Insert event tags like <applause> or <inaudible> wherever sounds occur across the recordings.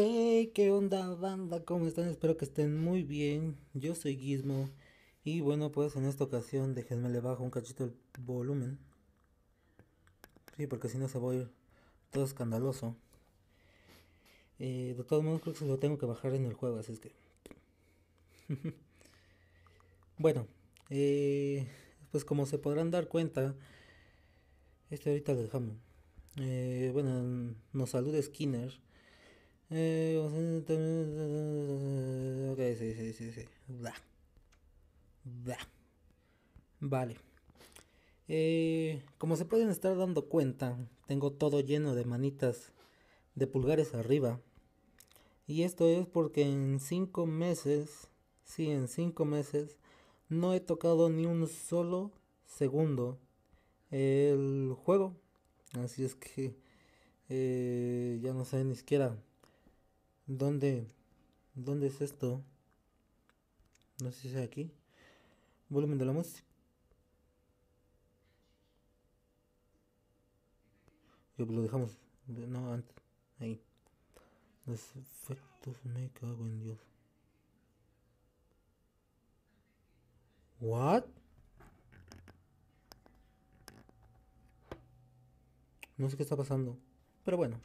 Hey, ¿qué onda banda? ¿Cómo están? Espero que estén muy bien. Yo soy Gizmo. Y bueno, pues en esta ocasión déjenme le bajo un cachito el volumen. Sí, porque si no se va a ir todo escandaloso. Eh, de todos modos creo que se lo tengo que bajar en el juego, así es que... <laughs> bueno, eh, pues como se podrán dar cuenta, este ahorita lo dejamos. Eh, bueno, nos saluda Skinner eh, ok, sí, sí, sí, sí. Vale. Eh, como se pueden estar dando cuenta, tengo todo lleno de manitas de pulgares arriba. Y esto es porque en 5 meses, sí, en 5 meses, no he tocado ni un solo segundo el juego. Así es que eh, ya no sé ni siquiera ¿Dónde? ¿Dónde es esto? No sé si es aquí. Volumen de la música. Yo pues, lo dejamos. No, antes. Ahí. Los efectos me cago en Dios. What? No sé qué está pasando. Pero bueno.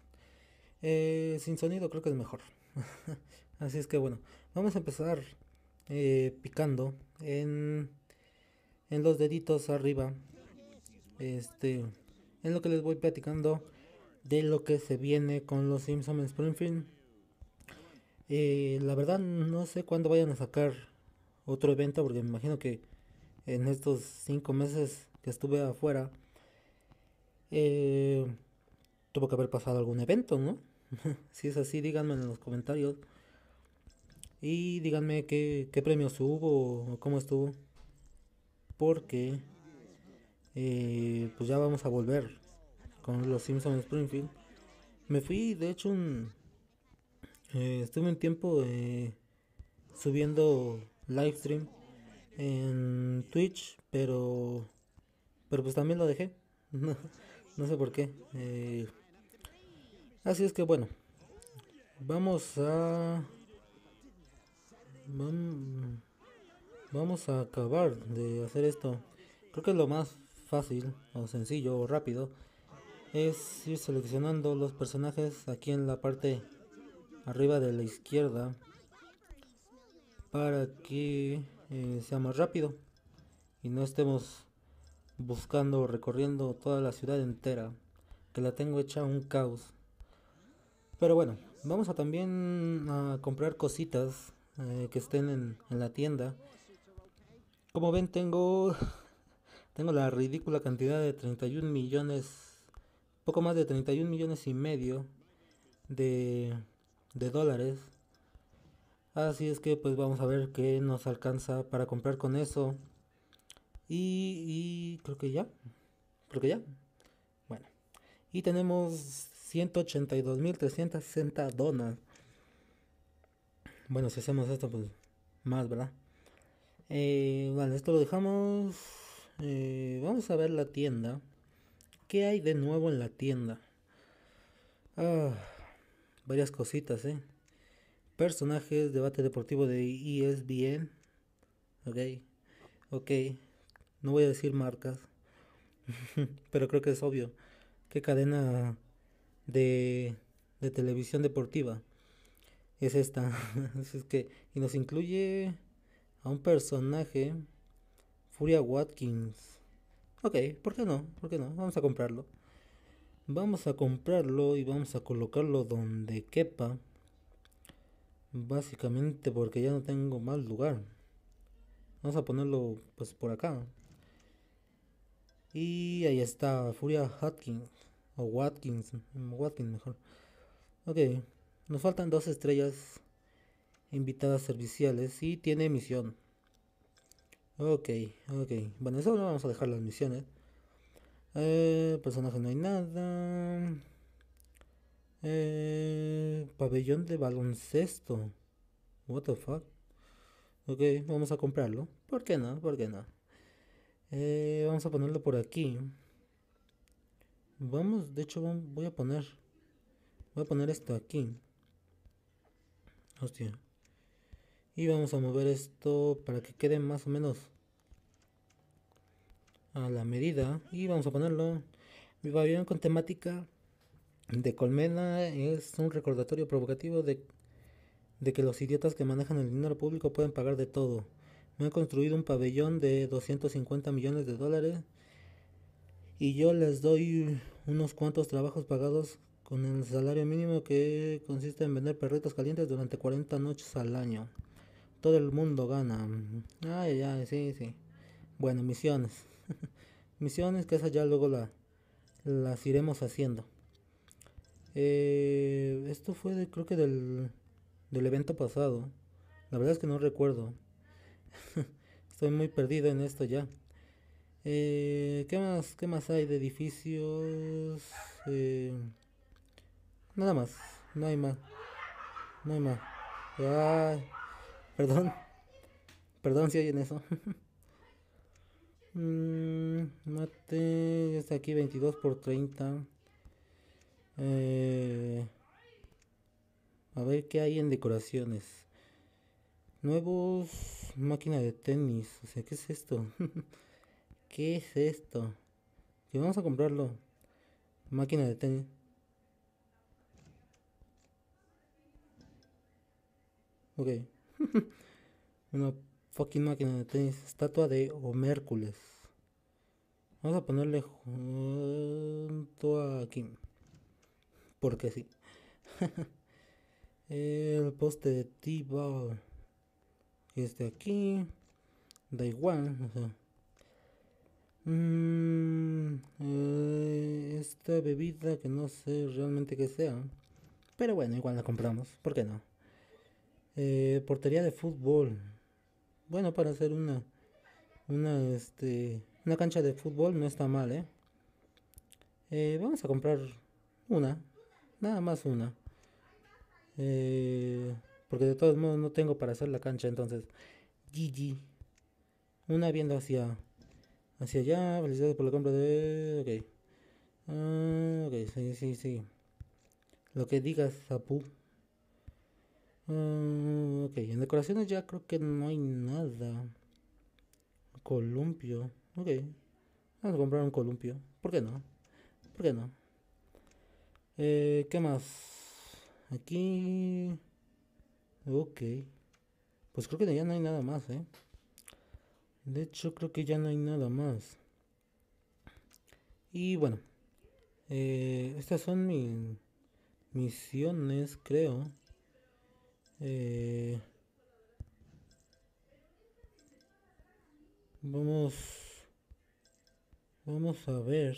Eh, sin sonido creo que es mejor. <laughs> Así es que bueno, vamos a empezar eh, picando en, los deditos arriba. Este, en lo que les voy platicando de lo que se viene con los Simpsons en Springfield. Eh, la verdad no sé cuándo vayan a sacar otro evento porque me imagino que en estos cinco meses que estuve afuera eh, tuvo que haber pasado algún evento, ¿no? <laughs> si es así, díganme en los comentarios. Y díganme qué, premios hubo o cómo estuvo. Porque eh, pues ya vamos a volver con los Simpsons Springfield. Me fui, de hecho, un, eh, estuve un tiempo eh, subiendo live stream en Twitch, pero, pero pues también lo dejé. <laughs> No, sé por qué. Así es que bueno, vamos a... Vamos a acabar de hacer esto. Creo que lo más fácil o sencillo o rápido es ir seleccionando los personajes aquí en la parte arriba de la izquierda para que eh, sea más rápido y no estemos buscando o recorriendo toda la ciudad entera que la tengo hecha un caos pero bueno, vamos a también a comprar cositas eh, que estén en, la tienda. Como ven, tengo, <laughs> tengo la ridícula cantidad de 31 millones, poco más de 31 millones y medio de, de dólares. Así es que pues vamos a ver qué nos alcanza para comprar con eso. Y, y creo que ya. Creo que ya. Bueno. Y tenemos 182.360 donas. Bueno, si hacemos esto, pues más, ¿verdad? bueno eh, esto lo dejamos. Eh, vamos a ver la tienda. ¿Qué hay de nuevo en la tienda? Ah, varias cositas, ¿eh? Personajes, debate deportivo de ESPN. Ok, ok. No voy a decir marcas, <laughs> pero creo que es obvio. ¿Qué cadena de, televisión deportiva. Es esta. <laughs> es que, y nos incluye a un personaje, Furia Watkins. Ok, ¿por qué no? ¿Por qué no? Vamos a comprarlo. Vamos a comprarlo y vamos a colocarlo donde quepa. Básicamente porque ya no tengo más lugar. Vamos a ponerlo pues por acá. Y ahí está, Furia Watkins o Watkins. Mm, Watkins mejor. Ok. Nos faltan dos estrellas invitadas serviciales y tiene misión. Ok, ok. Bueno, eso no vamos a dejar las misiones. Eh, personaje no hay nada. Eh, pabellón de baloncesto. What the fuck. Ok, vamos a comprarlo. ¿Por qué no? ¿Por qué no? Eh, vamos a ponerlo por aquí. Vamos, de hecho voy a poner, voy a poner esto aquí. Hostia. Y vamos a mover esto para que quede más o menos a la medida. Y vamos a ponerlo. Mi pabellón con temática de colmena es un recordatorio provocativo de, de que los idiotas que manejan el dinero público pueden pagar de todo. Me han construido un pabellón de 250 millones de dólares y yo les doy unos cuantos trabajos pagados con el salario mínimo que consiste en vender perritos calientes durante 40 noches al año. Todo el mundo gana. Ay, ay, sí, sí. Bueno, misiones. <laughs> misiones que esas ya luego la, las iremos haciendo. Eh, esto fue creo que del, del evento pasado. La verdad es que no recuerdo. <laughs> Estoy muy perdido en esto ya. Eh, ¿Qué más? ¿Qué más hay de edificios? Eh, nada más. No hay más. No hay más. perdón. <laughs> Perdón si hay en eso. <laughs> Mm, mate. Ya está aquí 22 por 30. Eh, a ver qué hay en decoraciones. Nuevos máquina de tenis. O sea, ¿qué es esto? <laughs> ¿qué es esto? ¿Qué vamos a comprarlo. Máquina de tenis. Ok. <laughs> Una fucking máquina de tenis. Estatua de Homércules. Vamos a ponerle junto a Kim. Porque sí. <laughs> El poste de t Este aquí. Da igual. O sea. Mm, eh, esta bebida que no sé realmente qué sea. Pero bueno, igual la compramos. ¿Por qué no? Eh, portería de fútbol. Bueno, para hacer una, una, este, una cancha de fútbol no está mal, ¿eh? eh vamos a comprar una. Nada más una. Eh, porque de todos modos no tengo para hacer la cancha, entonces. GG. Una viendo hacia hacia allá. Felicidades por la compra de. Ok. Ah, ok, sí, sí, sí. Lo que digas, Zapu ah, ok, en decoraciones ya creo que no hay nada. Columpio. Ok. Vamos a comprar un columpio. ¿Por qué no? ¿Por qué no? Eh, ¿Qué más? Aquí... Ok. Pues creo que ya no hay nada más, ¿eh? De hecho, creo que ya no hay nada más. Y bueno, eh, estas son mis misiones, creo. Eh, vamos, vamos a ver.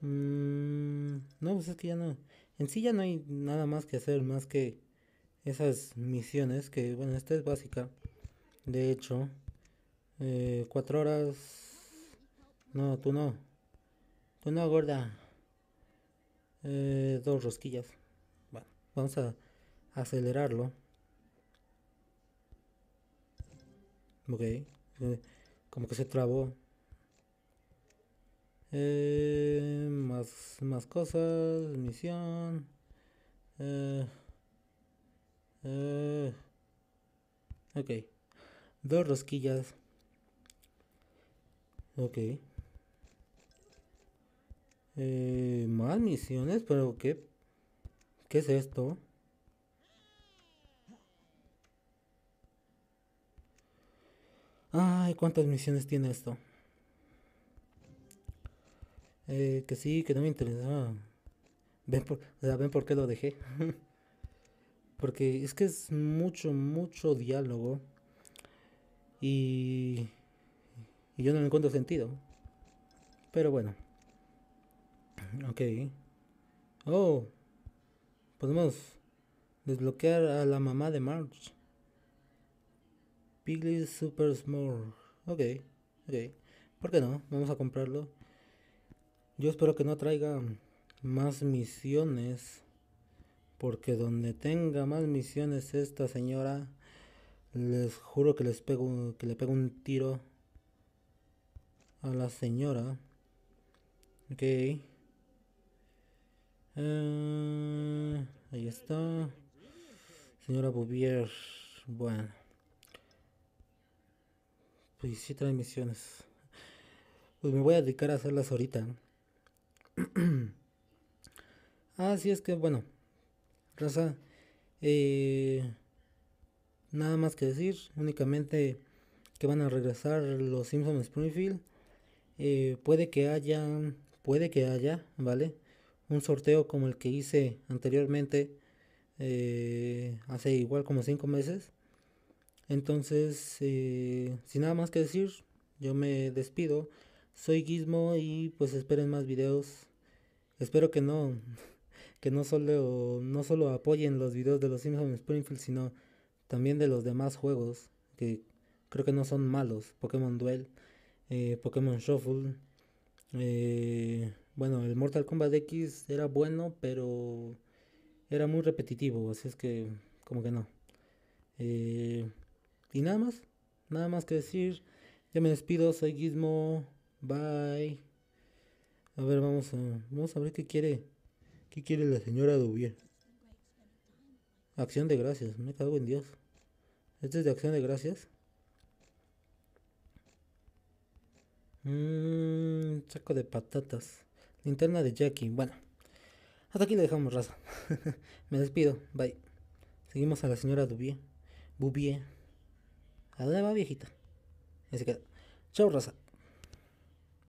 Mm, no, pues es que ya no. En sí ya no hay nada más que hacer más que esas misiones que, bueno, esta es básica. De hecho. Eh, cuatro horas. No, tú no. Tú no, gorda. Eh, dos rosquillas. Bueno, vamos a acelerarlo. Ok. Eh, como que se trabó. más, más cosas. Misión. ok. Dos rosquillas. Ok. Eh, más misiones, pero ¿qué? ¿Qué es esto? Ay, ¿cuántas misiones tiene esto? Eh, que sí, que no me interesa Ven por, o ven por qué lo dejé. <laughs> Porque es que es mucho, mucho diálogo. Y yo no le encuentro sentido. Pero bueno. Ok. Oh. Podemos desbloquear a la mamá de March. Piggly Super Small. Ok. Ok. ¿Por qué no? Vamos a comprarlo. Yo espero que no traiga más misiones. Porque donde tenga más misiones esta señora, les juro que les pego, que le pego un tiro a la señora. Ok. Ah, ahí está. Señora Bouvier. Bueno. Pues sí, transmisiones. Pues me voy a dedicar a hacerlas ahorita. Así <clears throat> ah, es que, bueno. Raza. Eh, nada más que decir. Únicamente que van a regresar los Simpsons Springfield. Eh, puede que haya, puede que haya, ¿vale? Un sorteo como el que hice anteriormente eh, hace igual como 5 meses. Entonces, eh, sin nada más que decir, yo me despido. Soy Gizmo y pues esperen más videos. Espero que no, <laughs> que no solo, no solo apoyen los videos de los Simpsons Springfield, sino también de los demás juegos que creo que no son malos. Pokémon Duel. Eh, Pokémon Shuffle. Eh, bueno, el Mortal Kombat X era bueno, pero era muy repetitivo, así es que como que no. Eh, y nada más, nada más que decir. Ya me despido, soy Gizmo. Bye. A ver, vamos a, vamos a ver qué quiere. ¿Qué quiere la señora Dubier? Acción de gracias, me cago en Dios. ¿Este es de acción de gracias? Mmm, saco de patatas. Linterna de Jackie. Bueno, hasta aquí le dejamos, raza. <laughs> Me despido, bye. Seguimos a la señora Dubie Dubie ¿A dónde va, viejita? Chao, raza.